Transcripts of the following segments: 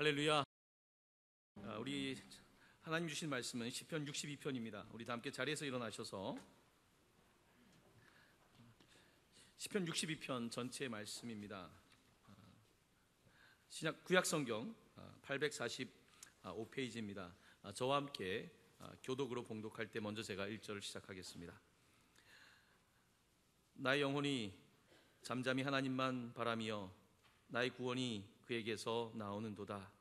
할렐루야. 아, 우리 하나님 주신 말씀은 시편 62편입니다. 우리 다 함께 자리에서 일어나셔서 시편 62편 전체 의 말씀입니다. 아, 신약 구약 성경 845페이지입니다. 아, 저와 함께 교독으로 봉독할 때 먼저 제가 1절을 시작하겠습니다. 나의 영혼이 잠잠히 하나님만 바라며 나의 구원이 그에게서 나오는도다.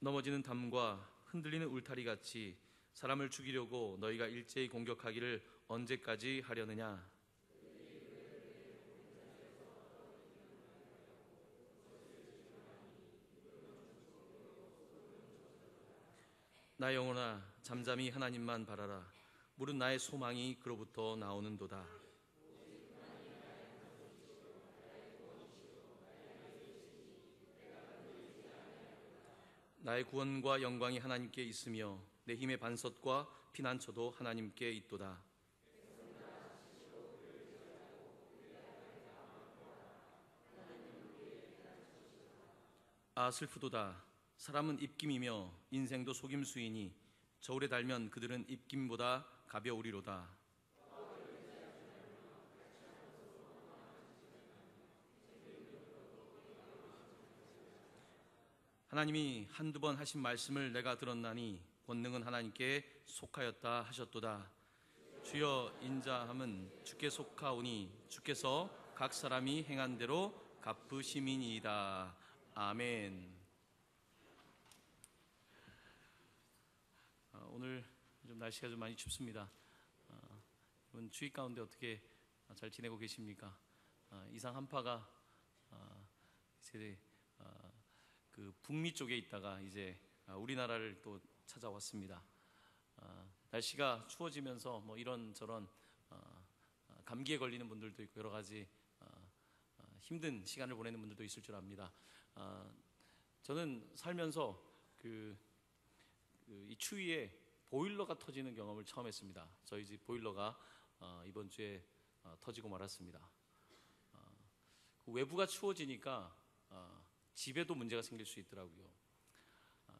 넘어지는 담과 흔들리는 울타리 같이 사람을 죽이려고 너희가 일제히 공격하기를 언제까지 하려느냐? 나 영혼아 잠잠히 하나님만 바라라. 무릇 나의 소망이 그로부터 나오는도다. 나의 구원과 영광이 하나님께 있으며 내 힘의 반석과 피난처도 하나님께 있도다. 아 슬프도다. 사람은 입김이며 인생도 속임수이니 저울에 달면 그들은 입김보다 가벼우리로다. 하나님이 한두 번 하신 말씀을 내가 들었나니 권능은 하나님께 속하였다 하셨도다. 주여 인자함은 주께 속하오니 주께서 각 사람이 행한 대로 갚으시민이다. 아멘. 아, 오늘 좀 날씨가 좀 많이 춥습니다. 어, 이번 추위 가운데 어떻게 어, 잘 지내고 계십니까? 어, 이상 한파가 어, 이제 어, 그 북미 쪽에 있다가 이제 아, 우리나라를 또 찾아왔습니다. 어, 날씨가 추워지면서 뭐 이런 저런 어, 어, 감기에 걸리는 분들도 있고 여러 가지 어, 어, 힘든 시간을 보내는 분들도 있을 줄 압니다. 어, 저는 살면서 그, 그이 추위에 보일러가 터지는 경험을 처음 했습니다. 저희 집 보일러가 어, 이번 주에 어, 터지고 말았습니다. 어, 그 외부가 추워지니까 어, 집에도 문제가 생길 수 있더라고요. 어,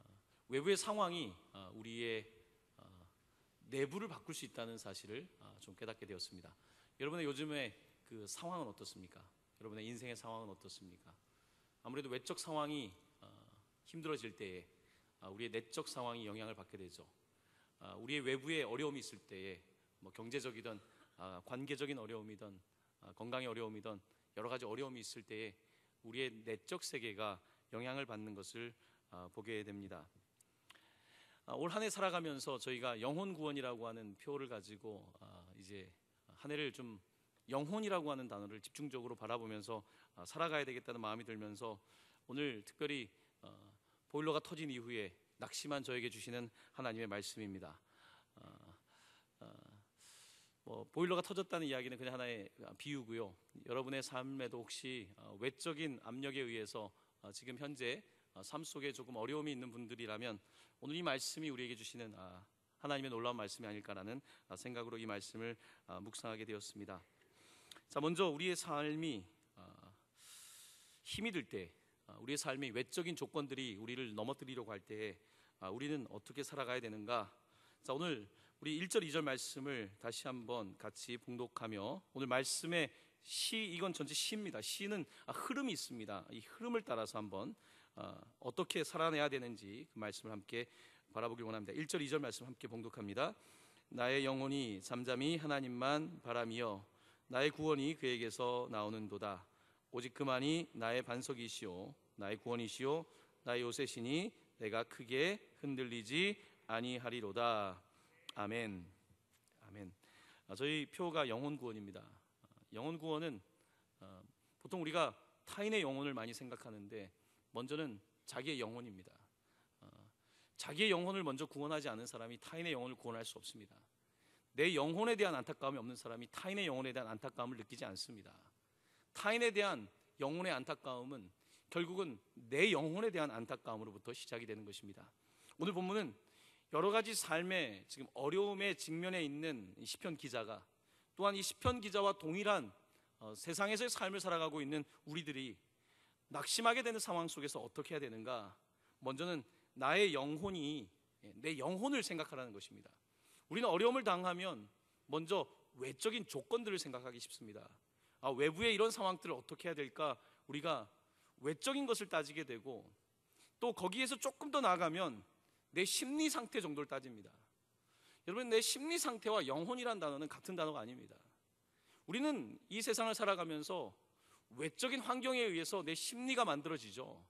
외부의 상황이 어, 우리의 어, 내부를 바꿀 수 있다는 사실을 어, 좀 깨닫게 되었습니다. 여러분의 요즘에 그 상황은 어떻습니까? 여러분의 인생의 상황은 어떻습니까? 아무래도 외적 상황이 어, 힘들어질 때에 어, 우리의 내적 상황이 영향을 받게 되죠. 아, 우리의 외부에 어려움이 있을 때에 뭐 경제적이든 아, 관계적인 어려움이든 아, 건강의 어려움이든 여러 가지 어려움이 있을 때에 우리의 내적 세계가 영향을 받는 것을 보게 됩니다. 올 한 해 살아가면서 저희가 영혼 구원이라고 하는 표를 가지고 이제 한 해를 좀 영혼이라고 하는 단어를 집중적으로 바라보면서 살아가야 되겠다는 마음이 들면서 오늘 특별히 어, 보일러가 터진 이후에 낙심한 저에게 주시는 하나님의 말씀입니다. 어, 어, 뭐 보일러가 터졌다는 이야기는 그냥 하나의 비유고요. 여러분의 삶에도 혹시 어, 외적인 압력에 의해서 어, 지금 현재 어, 삶 속에 조금 어려움이 있는 분들이라면 오늘 이 말씀이 우리에게 주시는 아, 하나님의 놀라운 말씀이 아닐까라는 아, 생각으로 이 말씀을 아, 묵상하게 되었습니다. 자, 먼저 우리의 삶이 힘이 들때 어, 우리의 삶의 외적인 조건들이 우리를 넘어뜨리려고 할 때에 아, 우리는 어떻게 살아가야 되는가? 자, 오늘 우리 1절, 2절 말씀을 다시 한번 같이 봉독하며 오늘 말씀의 시 이건 전체 시입니다. 시는 아, 흐름이 있습니다. 이 흐름을 따라서 한번 어, 어떻게 살아내야 되는지 그 말씀을 함께 바라보길 원합니다. 1절, 2절 말씀 함께 봉독합니다. 나의 영혼이 잠잠히 하나님만 바람이여 나의 구원이 그에게서 나오는도다. 오직 그만이 나의 반석이시오 나의 구원이시오 나의 요새시니 내가 크게 흔들리지 아니하리로다 아멘 아멘 아, 저희 표가 영혼 구원입니다 아, 영혼 구원은 아, 보통 우리가 타인의 영혼을 많이 생각하는데 먼저는 자기의 영혼입니다 자기의 영혼을 먼저 구원하지 않은 사람이 타인의 영혼을 구원할 수 없습니다 내 영혼에 대한 안타까움이 없는 사람이 타인의 영혼에 대한 안타까움을 느끼지 않습니다 타인에 대한 영혼의 안타까움은 결국은 내 영혼에 대한 안타까움으로부터 시작이 되는 것입니다. 오늘 본문은 여러 가지 삶의 지금 어려움에 직면해 있는 시편 기자가 또한 이 시편 기자와 동일한 어, 세상에서의 삶을 살아가고 있는 우리들이 낙심하게 되는 상황 속에서 어떻게 해야 되는가? 먼저는 나의 영혼이 예, 내 영혼을 생각하라는 것입니다. 우리는 어려움을 당하면 먼저 외적인 조건들을 생각하기 쉽습니다. 아, 외부의 이런 상황들을 어떻게 해야 될까? 우리가 외적인 것을 따지게 되고 또 거기에서 조금 더 나아가면 내 심리 상태 정도를 따집니다. 여러분 내 심리 상태와 영혼이란 단어는 같은 단어가 아닙니다. 우리는 이 세상을 살아가면서 외적인 환경에 의해서 내 심리가 만들어지죠.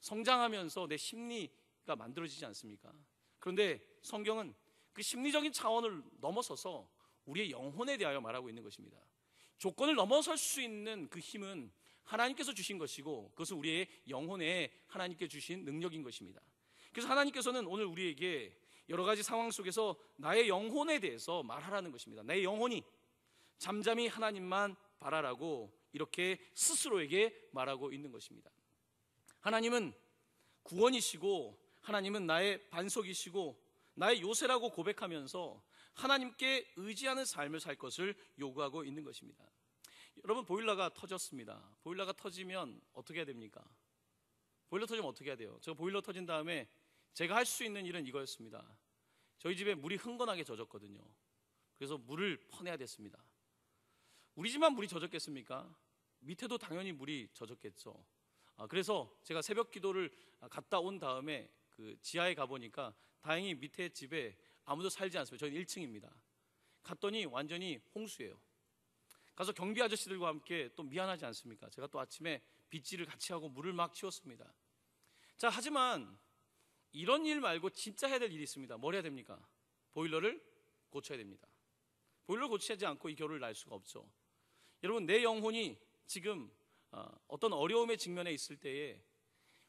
성장하면서 내 심리가 만들어지지 않습니까? 그런데 성경은 그 심리적인 차원을 넘어서서 우리의 영혼에 대하여 말하고 있는 것입니다. 조건을 넘어설 수 있는 그 힘은 하나님께서 주신 것이고 그것은 우리의 영혼에 하나님께 주신 능력인 것입니다. 그래서 하나님께서는 오늘 우리에게 여러 가지 상황 속에서 나의 영혼에 대해서 말하라는 것입니다. 나의 영혼이 잠잠히 하나님만 바라라고 이렇게 스스로에게 말하고 있는 것입니다. 하나님은 구원이시고 하나님은 나의 반석이시고 나의 요새라고 고백하면서 하나님께 의지하는 삶을 살 것을 요구하고 있는 것입니다. 여러분 보일러가 터졌습니다. 보일러가 터지면 어떻게 해야 됩니까? 보일러 터지면 어떻게 해야 돼요? 저 보일러 터진 다음에 제가 할 수 있는 일은 이거였습니다. 저희 집에 물이 흥건하게 젖었거든요. 그래서 물을 퍼내야 됐습니다. 우리 집만 물이 젖었겠습니까? 밑에도 당연히 물이 젖었겠죠. 아, 그래서 제가 새벽 기도를 갔다 온 다음에 그 지하에 가보니까 다행히 밑에 집에 아무도 살지 않습니다. 저희는 1층입니다. 갔더니 완전히 홍수예요. 가서 경비 아저씨들과 함께 또 미안하지 않습니까? 제가 또 아침에 빗질을 같이 하고 물을 막 치웠습니다. 자, 하지만 이런 일 말고 진짜 해야 될 일이 있습니다. 뭘 해야 됩니까? 보일러를 고쳐야 됩니다. 보일러 고치지 않고 이 겨울을 날 수가 없죠. 여러분, 내 영혼이 지금 어, 어떤 어려움의직면에 있을 때에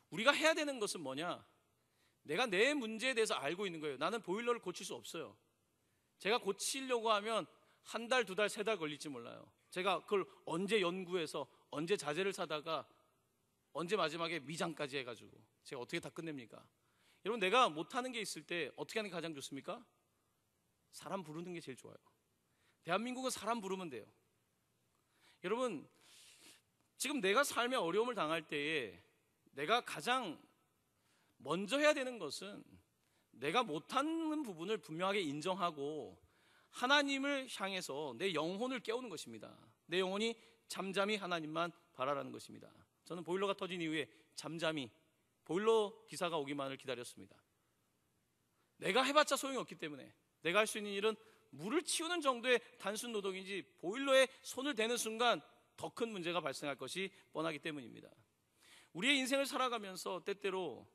우리가 해야 되는 것은 뭐냐? 내가 내 문제에 대해서 알고 있는 거예요. 나는 보일러를 고칠 수 없어요. 제가 고치려고 하면 한 달, 두 달, 세 달 걸릴지 몰라요. 제가 그걸 언제 연구해서 언제 자재를 사다가 언제 마지막에 위장까지 해가지고 제가 어떻게 다 끝냅니까? 여러분 내가 못하는 게 있을 때 어떻게 하는 게 가장 좋습니까? 사람 부르는 게 제일 좋아요. 대한민국은 사람 부르면 돼요. 여러분 지금 내가 삶에 어려움을 당할 때에 내가 가장 먼저 해야 되는 것은 내가 못하는 부분을 분명하게 인정하고 하나님을 향해서 내 영혼을 깨우는 것입니다. 내 영혼이 잠잠히 하나님만 바라라는 것입니다. 저는 보일러가 터진 이후에 잠잠히 보일러 기사가 오기만을 기다렸습니다. 내가 해봤자 소용이 없기 때문에 내가 할 수 있는 일은 물을 치우는 정도의 단순 노동인지 보일러에 손을 대는 순간 더 큰 문제가 발생할 것이 뻔하기 때문입니다. 우리의 인생을 살아가면서 때때로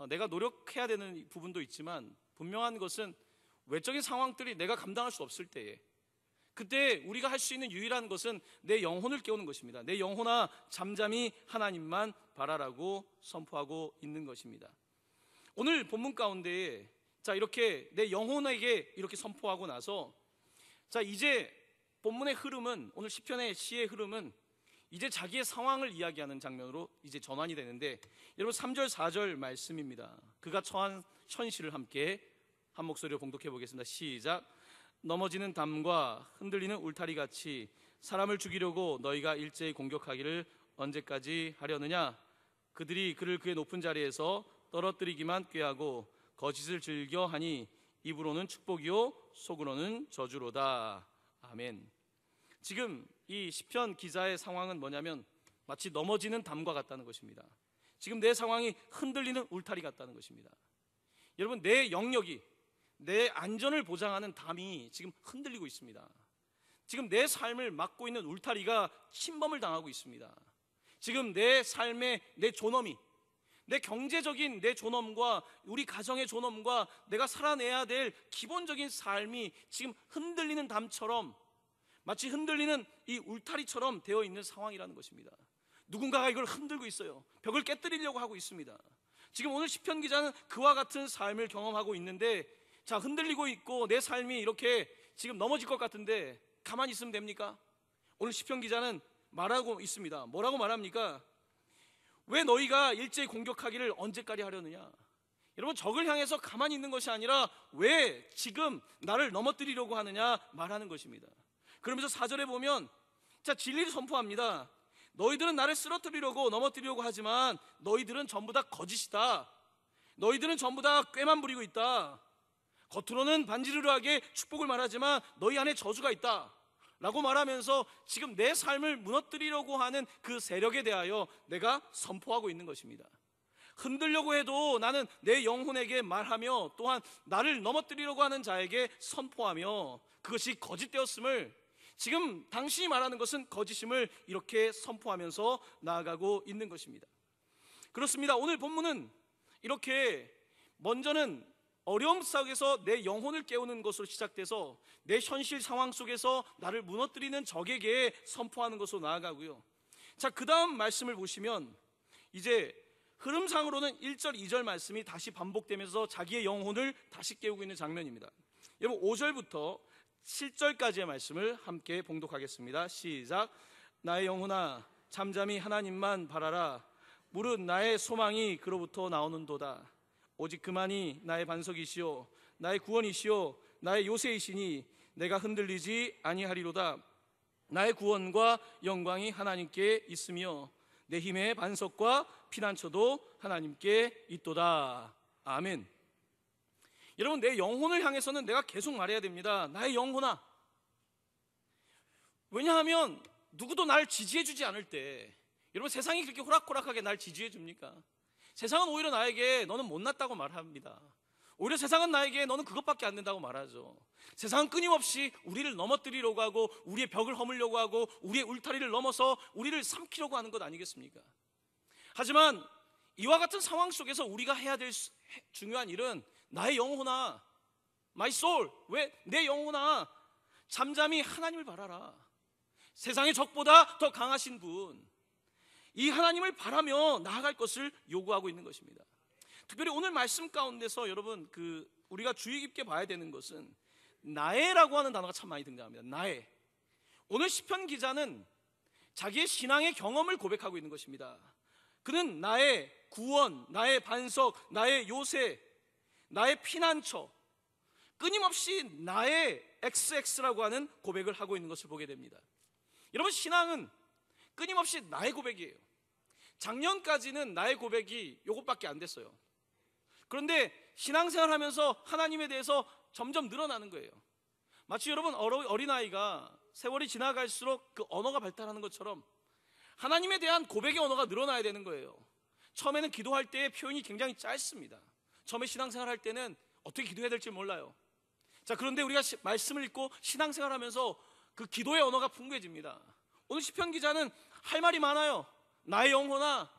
어, 내가 노력해야 되는 부분도 있지만 분명한 것은 외적인 상황들이 내가 감당할 수 없을 때에 그때 우리가 할 수 있는 유일한 것은 내 영혼을 깨우는 것입니다. 내 영혼아 잠잠히 하나님만 바라라고 선포하고 있는 것입니다. 오늘 본문 가운데에 자 이렇게 내 영혼에게 이렇게 선포하고 나서 자 이제 본문의 흐름은 오늘 시편의 시의 흐름은 이제 자기의 상황을 이야기하는 장면으로 이제 전환이 되는데 여러분 3절 4절 말씀입니다. 그가 처한 현실을 함께 한 목소리로 봉독해 보겠습니다. 시작. 넘어지는 담과 흔들리는 울타리 같이 사람을 죽이려고 너희가 일제히 공격하기를 언제까지 하려느냐? 그들이 그를 그의 높은 자리에서 떨어뜨리기만 꾀하고 거짓을 즐겨 하니 입으로는 축복이요 속으로는 저주로다. 아멘. 지금 이 시편 기자의 상황은 뭐냐면 마치 넘어지는 담과 같다는 것입니다. 지금 내 상황이 흔들리는 울타리 같다는 것입니다. 여러분 내 영역이 내 안전을 보장하는 담이 지금 흔들리고 있습니다. 지금 내 삶을 막고 있는 울타리가 침범을 당하고 있습니다. 지금 내 삶의 내 존엄이 내 경제적인 내 존엄과 우리 가정의 존엄과 내가 살아내야 될 기본적인 삶이 지금 흔들리는 담처럼 마치 흔들리는 이 울타리처럼 되어 있는 상황이라는 것입니다. 누군가가 이걸 흔들고 있어요. 벽을 깨뜨리려고 하고 있습니다. 지금 오늘 시편 기자는 그와 같은 삶을 경험하고 있는데 자, 흔들리고 있고 내 삶이 이렇게 지금 넘어질 것 같은데 가만히 있으면 됩니까? 오늘 시편 기자는 말하고 있습니다. 뭐라고 말합니까? 왜 너희가 일제히 공격하기를 언제까지 하려느냐? 여러분 적을 향해서 가만히 있는 것이 아니라 왜 지금 나를 넘어뜨리려고 하느냐 말하는 것입니다. 그러면서 사절에 보면 자 진리를 선포합니다. 너희들은 나를 쓰러뜨리려고 넘어뜨리려고 하지만 너희들은 전부 다 거짓이다. 너희들은 전부 다 꾀만 부리고 있다. 겉으로는 반지르르하게 축복을 말하지만 너희 안에 저주가 있다. 라고 말하면서 지금 내 삶을 무너뜨리려고 하는 그 세력에 대하여 내가 선포하고 있는 것입니다. 흔들려고 해도 나는 내 영혼에게 말하며 또한 나를 넘어뜨리려고 하는 자에게 선포하며 그것이 거짓되었음을 지금 당신이 말하는 것은 거짓임을 이렇게 선포하면서 나아가고 있는 것입니다. 그렇습니다. 오늘 본문은 이렇게 먼저는 어려움 속에서 내 영혼을 깨우는 것으로 시작돼서 내 현실 상황 속에서 나를 무너뜨리는 적에게 선포하는 것으로 나아가고요. 자, 그 다음 말씀을 보시면 이제 흐름상으로는 1절, 2절 말씀이 다시 반복되면서 자기의 영혼을 다시 깨우고 있는 장면입니다. 여러분, 5절부터 7절까지의 말씀을 함께 봉독하겠습니다. 시작. 나의 영혼아, 잠잠히 하나님만 바라라. 무릇 나의 소망이 그로부터 나오는도다. 오직 그만이 나의 반석이시요, 나의 구원이시요, 나의 요새이시니 내가 흔들리지 아니하리로다. 나의 구원과 영광이 하나님께 있으며 내 힘의 반석과 피난처도 하나님께 있도다. 아멘. 여러분, 내 영혼을 향해서는 내가 계속 말해야 됩니다. 나의 영혼아. 왜냐하면 누구도 날 지지해주지 않을 때, 여러분 세상이 그렇게 호락호락하게 날 지지해줍니까? 세상은 오히려 나에게 너는 못났다고 말합니다. 오히려 세상은 나에게 너는 그것밖에 안 된다고 말하죠. 세상은 끊임없이 우리를 넘어뜨리려고 하고 우리의 벽을 허물려고 하고 우리의 울타리를 넘어서 우리를 삼키려고 하는 것 아니겠습니까? 하지만 이와 같은 상황 속에서 우리가 해야 될 중요한 일은 나의 영혼아, my soul, 왜내 영혼아, 잠잠히 하나님을 바라라. 세상의 적보다 더 강하신 분, 이 하나님을 바라며 나아갈 것을 요구하고 있는 것입니다. 특별히 오늘 말씀 가운데서 여러분 그 우리가 주의 깊게 봐야 되는 것은 나의라고 하는 단어가 참 많이 등장합니다. 나의. 오늘 시편 기자는 자기의 신앙의 경험을 고백하고 있는 것입니다. 그는 나의 구원, 나의 반석, 나의 요새, 나의 피난처, 끊임없이 나의 XX라고 하는 고백을 하고 있는 것을 보게 됩니다. 여러분, 신앙은 끊임없이 나의 고백이에요. 작년까지는 나의 고백이 이것밖에안 됐어요. 그런데 신앙생활 하면서 하나님에 대해서 점점 늘어나는 거예요. 마치 여러분 어린아이가 세월이 지나갈수록 그 언어가 발달하는 것처럼 하나님에 대한 고백의 언어가 늘어나야 되는 거예요. 처음에는 기도할 때의 표현이 굉장히 짧습니다. 처음에 신앙생활 할 때는 어떻게 기도해야 될지 몰라요. 자, 그런데 우리가 시, 말씀을 읽고 신앙생활 하면서 그 기도의 언어가 풍부해집니다. 오늘 시편 기자는 할 말이 많아요. 나의 영혼아,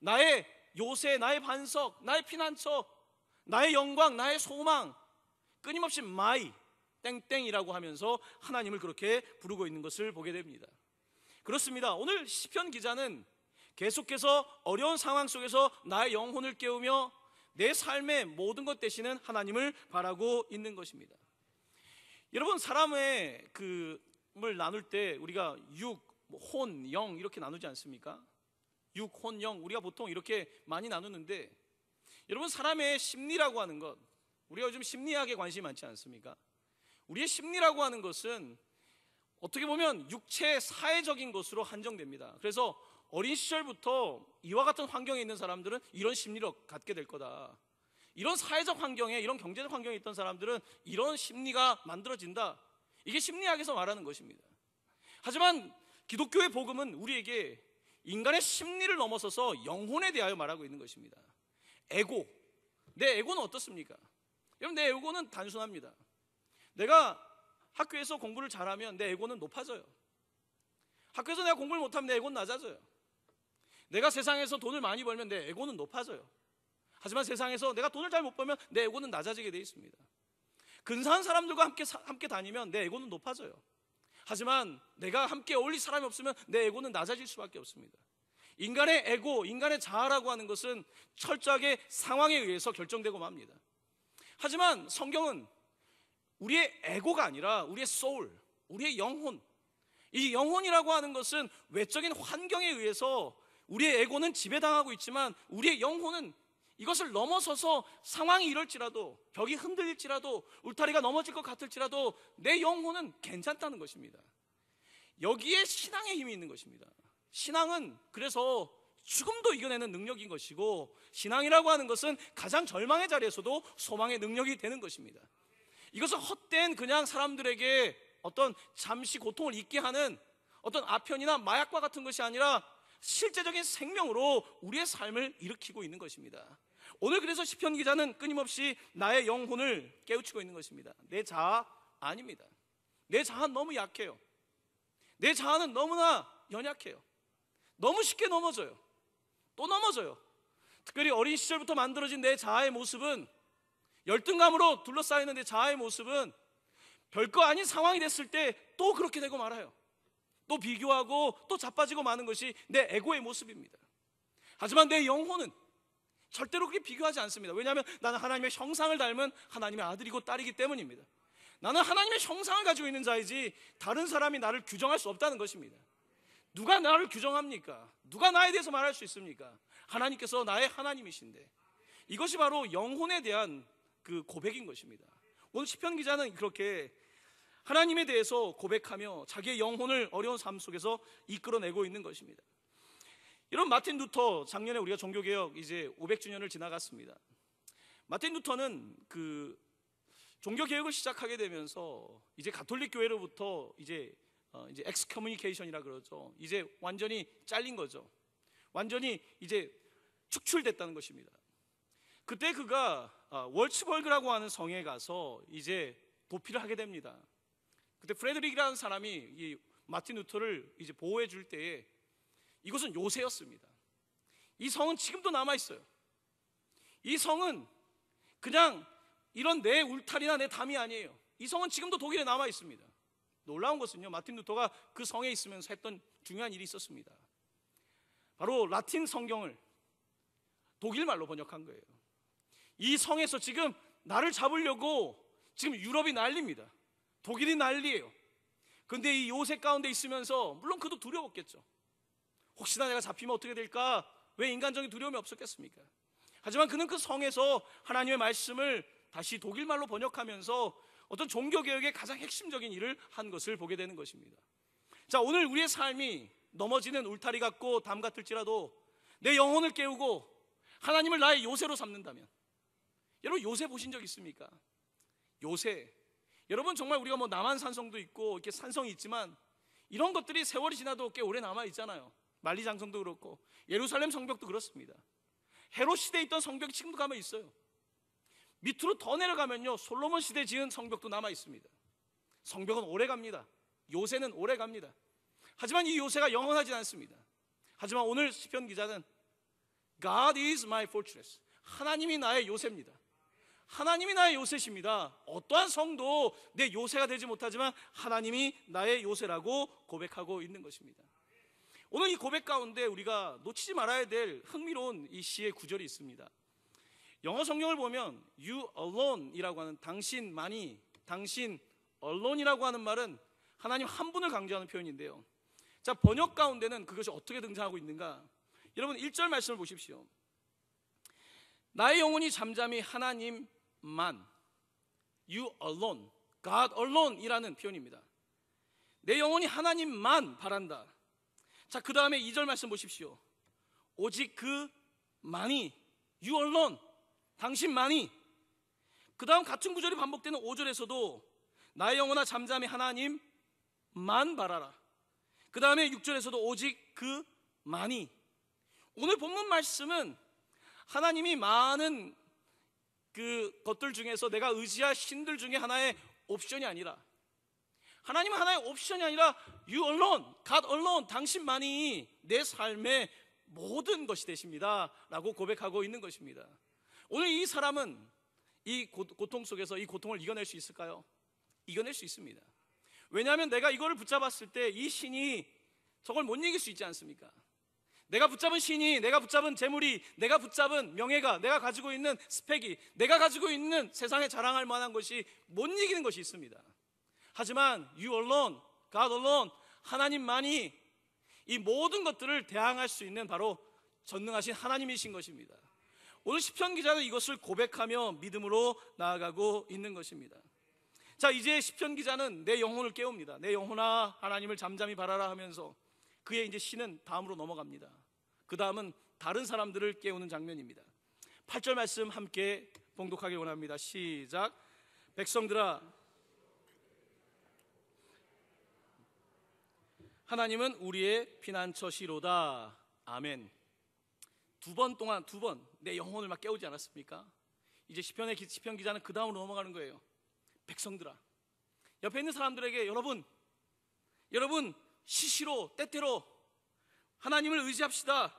나의 요새, 나의 반석, 나의 피난처, 나의 영광, 나의 소망. 끊임없이 마이 땡땡이라고 하면서 하나님을 그렇게 부르고 있는 것을 보게 됩니다. 그렇습니다. 오늘 시편 기자는 계속해서 어려운 상황 속에서 나의 영혼을 깨우며 내 삶의 모든 것 대신은 하나님을 바라고 있는 것입니다. 여러분 사람의 그을 나눌 때 우리가 육, 뭐 혼, 영 이렇게 나누지 않습니까? 육, 혼, 영 우리가 보통 이렇게 많이 나누는데 여러분 사람의 심리라고 하는 것 우리가 요즘 심리학에 관심이 많지 않습니까? 우리의 심리라고 하는 것은 어떻게 보면 육체 사회적인 것으로 한정됩니다. 그래서 어린 시절부터 이와 같은 환경에 있는 사람들은 이런 심리를 갖게 될 거다. 이런 사회적 환경에 이런 경제적 환경에 있던 사람들은 이런 심리가 만들어진다. 이게 심리학에서 말하는 것입니다. 하지만 기독교의 복음은 우리에게 인간의 심리를 넘어서서 영혼에 대하여 말하고 있는 것입니다. 에고. 내 에고는 어떻습니까? 여러분, 내 에고는 단순합니다. 내가 학교에서 공부를 잘하면 내 에고는 높아져요. 학교에서 내가 공부를 못하면 내 에고는 낮아져요. 내가 세상에서 돈을 많이 벌면 내 에고는 높아져요. 하지만 세상에서 내가 돈을 잘 못 벌면 내 에고는 낮아지게 돼 있습니다. 근사한 사람들과 함께 함께 다니면 내 에고는 높아져요. 하지만 내가 함께 어울릴 사람이 없으면 내 에고는 낮아질 수밖에 없습니다. 인간의 에고, 인간의 자아라고 하는 것은 철저하게 상황에 의해서 결정되고 맙니다. 하지만 성경은 우리의 에고가 아니라 우리의 소울, 우리의 영혼, 이 영혼이라고 하는 것은 외적인 환경에 의해서 우리의 에고는 지배당하고 있지만 우리의 영혼은 이것을 넘어서서 상황이 이럴지라도 벽이 흔들릴지라도 울타리가 넘어질 것 같을지라도 내 영혼은 괜찮다는 것입니다. 여기에 신앙의 힘이 있는 것입니다. 신앙은 그래서 죽음도 이겨내는 능력인 것이고 신앙이라고 하는 것은 가장 절망의 자리에서도 소망의 능력이 되는 것입니다. 이것은 헛된 그냥 사람들에게 어떤 잠시 고통을 잊게 하는 어떤 아편이나 마약과 같은 것이 아니라 실제적인 생명으로 우리의 삶을 일으키고 있는 것입니다. 오늘 그래서 시편 기자는 끊임없이 나의 영혼을 깨우치고 있는 것입니다. 내 자아 아닙니다. 내 자아 너무 약해요. 내 자아는 너무나 연약해요. 너무 쉽게 넘어져요. 또 넘어져요. 특별히 어린 시절부터 만들어진 내 자아의 모습은 열등감으로 둘러싸이는 내 자아의 모습은 별거 아닌 상황이 됐을 때 또 그렇게 되고 말아요. 또 비교하고 또 자빠지고 마는 것이 내 에고의 모습입니다. 하지만 내 영혼은 절대로 그렇게 비교하지 않습니다. 왜냐하면 나는 하나님의 형상을 닮은 하나님의 아들이고 딸이기 때문입니다. 나는 하나님의 형상을 가지고 있는 자이지 다른 사람이 나를 규정할 수 없다는 것입니다. 누가 나를 규정합니까? 누가 나에 대해서 말할 수 있습니까? 하나님께서 나의 하나님이신데 이것이 바로 영혼에 대한 그 고백인 것입니다. 오늘 시편 기자는 그렇게 하나님에 대해서 고백하며 자기의 영혼을 어려운 삶 속에서 이끌어내고 있는 것입니다. 이런 마틴 루터 작년에 우리가 종교 개혁 이제 500주년을 지나갔습니다. 마틴 루터는 그 종교 개혁을 시작하게 되면서 이제 가톨릭 교회로부터 이제 어 이제 엑스커뮤니케이션이라 그러죠. 이제 완전히 잘린 거죠. 완전히 이제 축출됐다는 것입니다. 그때 그가 아, 월츠벌그라고 하는 성에 가서 이제 도피를 하게 됩니다. 그때 프레드릭이라는 사람이 이 마틴 루터를 이제 보호해 줄 때에 이곳은 요새였습니다. 이 성은 지금도 남아 있어요. 이 성은 그냥 이런 내 울타리나 내 담이 아니에요. 이 성은 지금도 독일에 남아 있습니다. 놀라운 것은요. 마틴 루터가 그 성에 있으면서 했던 중요한 일이 있었습니다. 바로 라틴 성경을 독일말로 번역한 거예요. 이 성에서 지금 나를 잡으려고 지금 유럽이 난립니다. 독일이 난리예요. 근데 이요새 가운데 있으면서 물론 그도 두려웠겠죠. 혹시나 내가 잡히면 어떻게 될까? 왜 인간적인 두려움이 없었겠습니까? 하지만 그는 그 성에서 하나님의 말씀을 다시 독일말로 번역하면서 어떤 종교개혁의 가장 핵심적인 일을 한 것을 보게 되는 것입니다. 자, 오늘 우리의 삶이 넘어지는 울타리 같고 담 같을지라도 내 영혼을 깨우고 하나님을 나의 요새로 삼는다면 여러분 요새 보신 적 있습니까? 요새 여러분 정말 우리가 뭐 남한 산성도 있고 이렇게 산성이 있지만 이런 것들이 세월이 지나도 꽤 오래 남아 있잖아요. 만리장성도 그렇고 예루살렘 성벽도 그렇습니다. 헤롯 시대에 있던 성벽이 지금도 가면 있어요. 밑으로 더 내려가면요 솔로몬 시대 지은 성벽도 남아 있습니다. 성벽은 오래 갑니다. 요새는 오래 갑니다. 하지만 이 요새가 영원하지 않습니다. 하지만 오늘 시편 기자는 God is my fortress. 하나님이 나의 요새입니다. 하나님이 나의 요셉입니다. 어떠한 성도 내 요새가 되지 못하지만 하나님이 나의 요새라고 고백하고 있는 것입니다. 오늘 이 고백 가운데 우리가 놓치지 말아야 될 흥미로운 이 시의 구절이 있습니다. 영어 성경을 보면 you alone이라고 하는 당신만이 당신 alone이라고 하는 말은 하나님 한 분을 강조하는 표현인데요. 자, 번역 가운데는 그것이 어떻게 등장하고 있는가? 여러분 1절 말씀을 보십시오. 나의 영혼이 잠잠히 하나님 만 you alone, God alone이라는 표현입니다. 내 영혼이 하나님만 바란다. 자, 그 다음에 2절 말씀 보십시오. 오직 그만이 you alone, 당신만이 그 다음 같은 구절이 반복되는 5절에서도 나의 영혼아 잠잠히 하나님만 바라라. 그 다음에 6절에서도 오직 그만이 오늘 본문 말씀은 하나님이 많은 그 것들 중에서 내가 의지할 신들 중에 하나의 옵션이 아니라 하나님은 하나의 옵션이 아니라 유 언론, 갓 언론, 당신만이 내 삶의 모든 것이 되십니다. 라고 고백하고 있는 것입니다. 오늘 이 사람은 이 고통 속에서 이 고통을 이겨낼 수 있을까요? 이겨낼 수 있습니다. 왜냐하면 내가 이거를 붙잡았을 때 이 신이 저걸 못 이길 수 있지 않습니까? 내가 붙잡은 신이, 내가 붙잡은 재물이, 내가 붙잡은 명예가, 내가 가지고 있는 스펙이, 내가 가지고 있는 세상에 자랑할 만한 것이 못 이기는 것이 있습니다. 하지만 you alone, God alone, 하나님만이 이 모든 것들을 대항할 수 있는 바로 전능하신 하나님이신 것입니다. 오늘 시편 기자는 이것을 고백하며 믿음으로 나아가고 있는 것입니다. 자, 이제 시편 기자는 내 영혼을 깨웁니다. 내 영혼아 하나님을 잠잠히 바라라 하면서 그의 이제 시는 다음으로 넘어갑니다. 그 다음은 다른 사람들을 깨우는 장면입니다. 8절 말씀 함께 봉독하기 원합니다. 시작. 백성들아, 하나님은 우리의 피난처시로다. 아멘. 두 번 동안 두 번 내 영혼을 막 깨우지 않았습니까? 이제 시편의 시편 기자는 그 다음으로 넘어가는 거예요. 백성들아. 옆에 있는 사람들에게 여러분, 여러분 시시로 때때로 하나님을 의지합시다.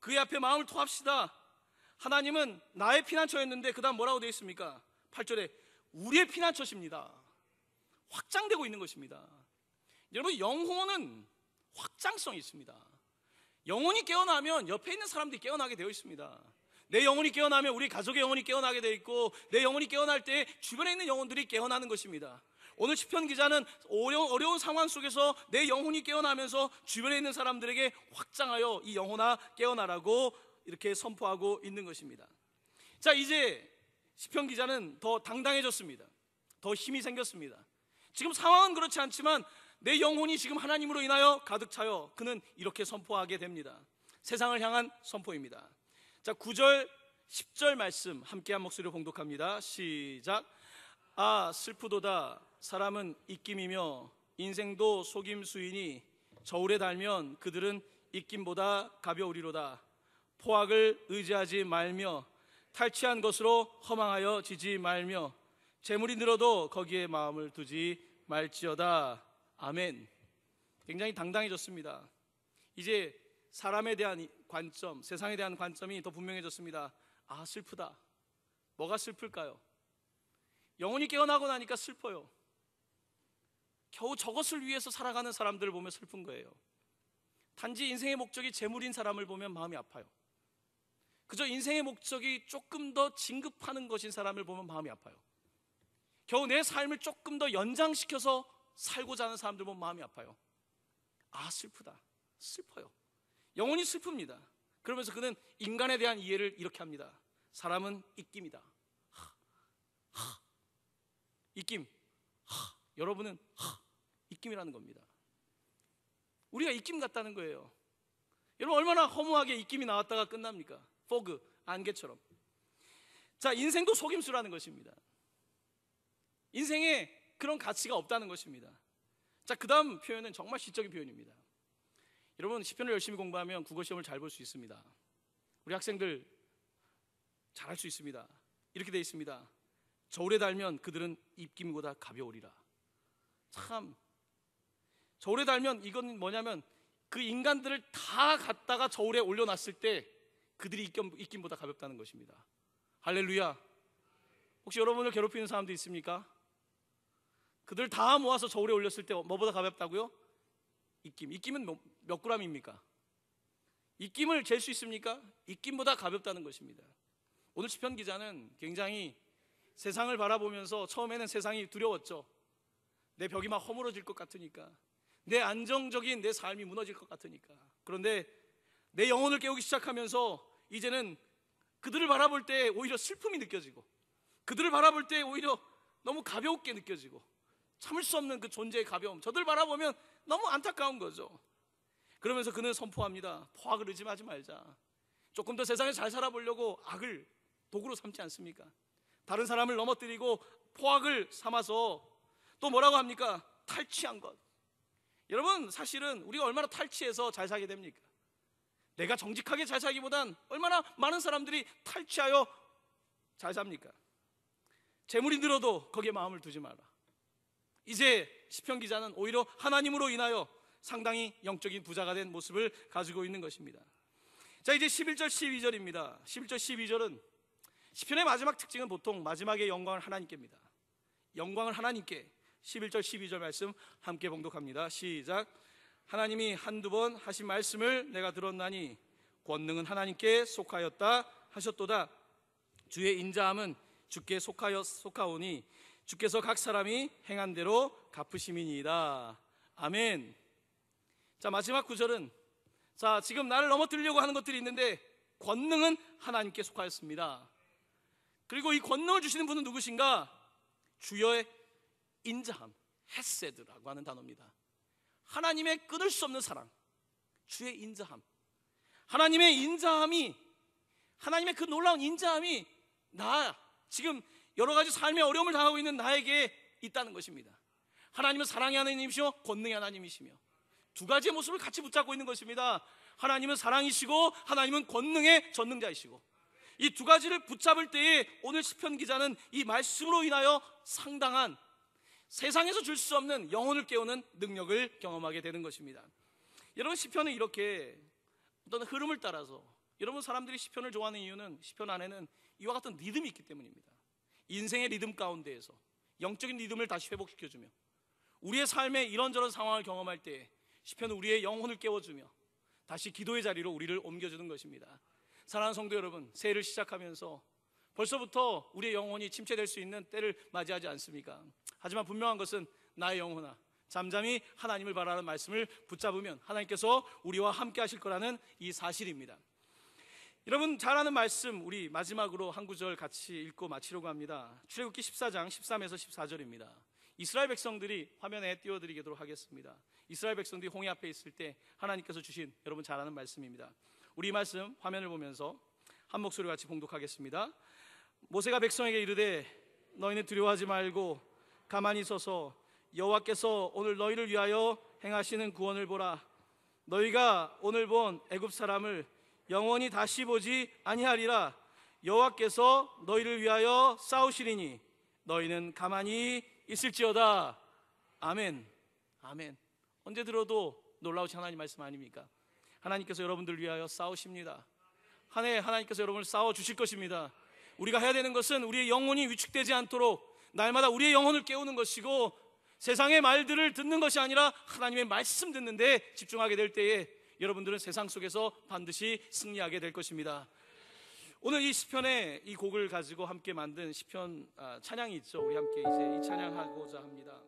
그의 앞에 마음을 토합시다. 하나님은 나의 피난처였는데 그다음 뭐라고 되어 있습니까? 8절에 우리의 피난처십니다. 확장되고 있는 것입니다. 여러분 영혼은 확장성이 있습니다. 영혼이 깨어나면 옆에 있는 사람들이 깨어나게 되어 있습니다. 내 영혼이 깨어나면 우리 가족의 영혼이 깨어나게 되어 있고 내 영혼이 깨어날 때 주변에 있는 영혼들이 깨어나는 것입니다. 오늘 시편 기자는 어려운 상황 속에서 내 영혼이 깨어나면서 주변에 있는 사람들에게 확장하여 이 영혼아 깨어나라고 이렇게 선포하고 있는 것입니다. 자, 이제 시편 기자는 더 당당해졌습니다. 더 힘이 생겼습니다. 지금 상황은 그렇지 않지만 내 영혼이 지금 하나님으로 인하여 가득 차요. 그는 이렇게 선포하게 됩니다. 세상을 향한 선포입니다. 자, 9절, 10절 말씀 함께 한 목소리로 봉독합니다. 시작. 아, 슬프도다. 사람은 입김이며 인생도 속임수이니 저울에 달면 그들은 입김보다 가벼우리로다. 포악을 의지하지 말며 탈취한 것으로 허망하여 지지 말며 재물이 늘어도 거기에 마음을 두지 말지어다. 아멘. 굉장히 당당해졌습니다. 이제 사람에 대한 관점, 세상에 대한 관점이 더 분명해졌습니다. 아, 슬프다. 뭐가 슬플까요? 영혼이 깨어나고 나니까 슬퍼요. 겨우 저것을 위해서 살아가는 사람들을 보면 슬픈 거예요. 단지 인생의 목적이 재물인 사람을 보면 마음이 아파요. 그저 인생의 목적이 조금 더 진급하는 것인 사람을 보면 마음이 아파요. 겨우 내 삶을 조금 더 연장시켜서 살고자 하는 사람들 보면 마음이 아파요. 아, 슬프다. 슬퍼요. 영혼이 슬픕니다. 그러면서 그는 인간에 대한 이해를 이렇게 합니다. 사람은 이김이다 하, 하. 이김 여러분은 하, 입김이라는 겁니다. 우리가 입김 같다는 거예요. 여러분 얼마나 허무하게 입김이 나왔다가 끝납니까? 포그 안개처럼. 자 인생도 속임수라는 것입니다. 인생에 그런 가치가 없다는 것입니다. 자 그다음 표현은 정말 시적인 표현입니다. 여러분 시편을 열심히 공부하면 국어 시험을 잘 볼 수 있습니다. 우리 학생들 잘 할 수 있습니다. 이렇게 돼 있습니다. 저울에 달면 그들은 입김보다 가벼우리라. 참 저울에 달면 이건 뭐냐면 그 인간들을 다 갖다가 저울에 올려놨을 때 그들이 입김, 보다 가볍다는 것입니다. 할렐루야. 혹시 여러분을 괴롭히는 사람도 있습니까? 그들 다 모아서 저울에 올렸을 때 뭐보다 가볍다고요? 입김. 입김은 뭐, 몇, 몇그람입니까 입김을 잴 수 있습니까? 입김보다 가볍다는 것입니다. 오늘 시편 기자는 굉장히 세상을 바라보면서 처음에는 세상이 두려웠죠. 내 벽이 막 허물어질 것 같으니까 내 안정적인 내 삶이 무너질 것 같으니까 그런데 내 영혼을 깨우기 시작하면서 이제는 그들을 바라볼 때 오히려 슬픔이 느껴지고 그들을 바라볼 때 오히려 너무 가볍게 느껴지고 참을 수 없는 그 존재의 가벼움 저들 바라보면 너무 안타까운 거죠 그러면서 그는 선포합니다 포악을 의지하지 말자 조금 더 세상에 잘 살아보려고 악을 도구로 삼지 않습니까? 다른 사람을 넘어뜨리고 포악을 삼아서 또 뭐라고 합니까? 탈취한 것. 여러분, 사실은 우리가 얼마나 탈취해서 잘 살게 됩니까? 내가 정직하게 잘 살기보단 얼마나 많은 사람들이 탈취하여 잘 삽니까? 재물이 늘어도 거기에 마음을 두지 마라. 이제 시편 기자는 오히려 하나님으로 인하여 상당히 영적인 부자가 된 모습을 가지고 있는 것입니다. 자, 이제 11절 12절입니다. 11절 12절은 시편의 마지막 특징은 보통 마지막에 영광을 하나님께입니다. 영광을 하나님께 11절 12절 말씀 함께 봉독합니다. 시작. 하나님이 한두 번 하신 말씀을 내가 들었나니 권능은 하나님께 속하였다 하셨도다. 주의 인자함은 주께 속하여 속하오니 주께서 각 사람이 행한 대로 갚으심이니이다. 아멘. 자, 마지막 구절은 자, 지금 나를 넘어뜨리려고 하는 것들이 있는데 권능은 하나님께 속하였습니다. 그리고 이 권능을 주시는 분은 누구신가? 주여의 인자함, 헤세드라고 하는 단어입니다. 하나님의 끊을 수 없는 사랑, 주의 인자함. 하나님의 인자함이 하나님의 그 놀라운 인자함이 나 지금 여러 가지 삶의 어려움을 당하고 있는 나에게 있다는 것입니다. 하나님은 사랑의 하나님이시며 권능의 하나님이시며 두 가지의 모습을 같이 붙잡고 있는 것입니다. 하나님은 사랑이시고 하나님은 권능의 전능자이시고 이 두 가지를 붙잡을 때에 오늘 시편 기자는 이 말씀으로 인하여 상당한 세상에서 줄 수 없는 영혼을 깨우는 능력을 경험하게 되는 것입니다. 여러분 시편은 이렇게 어떤 흐름을 따라서 여러분 사람들이 시편을 좋아하는 이유는 시편 안에는 이와 같은 리듬이 있기 때문입니다. 인생의 리듬 가운데에서 영적인 리듬을 다시 회복시켜주며 우리의 삶의 이런저런 상황을 경험할 때 시편은 우리의 영혼을 깨워주며 다시 기도의 자리로 우리를 옮겨주는 것입니다. 사랑하는 성도 여러분, 새해를 시작하면서 벌써부터 우리의 영혼이 침체될 수 있는 때를 맞이하지 않습니까? 하지만 분명한 것은 나의 영혼아 잠잠히 하나님을 바라는 말씀을 붙잡으면 하나님께서 우리와 함께 하실 거라는 이 사실입니다. 여러분 잘 아는 말씀 우리 마지막으로 한 구절 같이 읽고 마치려고 합니다. 출애굽기 14장 13에서 14절입니다. 이스라엘 백성들이 화면에 띄워드리도록 하겠습니다. 이스라엘 백성들이 홍해 앞에 있을 때 하나님께서 주신 여러분 잘 아는 말씀입니다. 우리 말씀 화면을 보면서 한 목소리 같이 봉독하겠습니다. 모세가 백성에게 이르되 너희는 두려워하지 말고 가만히 서서 여호와께서 오늘 너희를 위하여 행하시는 구원을 보라 너희가 오늘 본 애굽 사람을 영원히 다시 보지 아니하리라 여호와께서 너희를 위하여 싸우시리니 너희는 가만히 있을지어다 아멘 아멘 언제 들어도 놀라우신 하나님 말씀 아닙니까? 하나님께서 여러분들을 위하여 싸우십니다 한해 하나님께서 여러분을 싸워 주실 것입니다 우리가 해야 되는 것은 우리의 영혼이 위축되지 않도록 날마다 우리의 영혼을 깨우는 것이고 세상의 말들을 듣는 것이 아니라 하나님의 말씀 듣는데 집중하게 될 때에 여러분들은 세상 속에서 반드시 승리하게 될 것입니다. 오늘 이시편에이 곡을 가지고 함께 만든 시편 아, 찬양이 있죠. 우리 함께 이제 이 찬양하고자 합니다.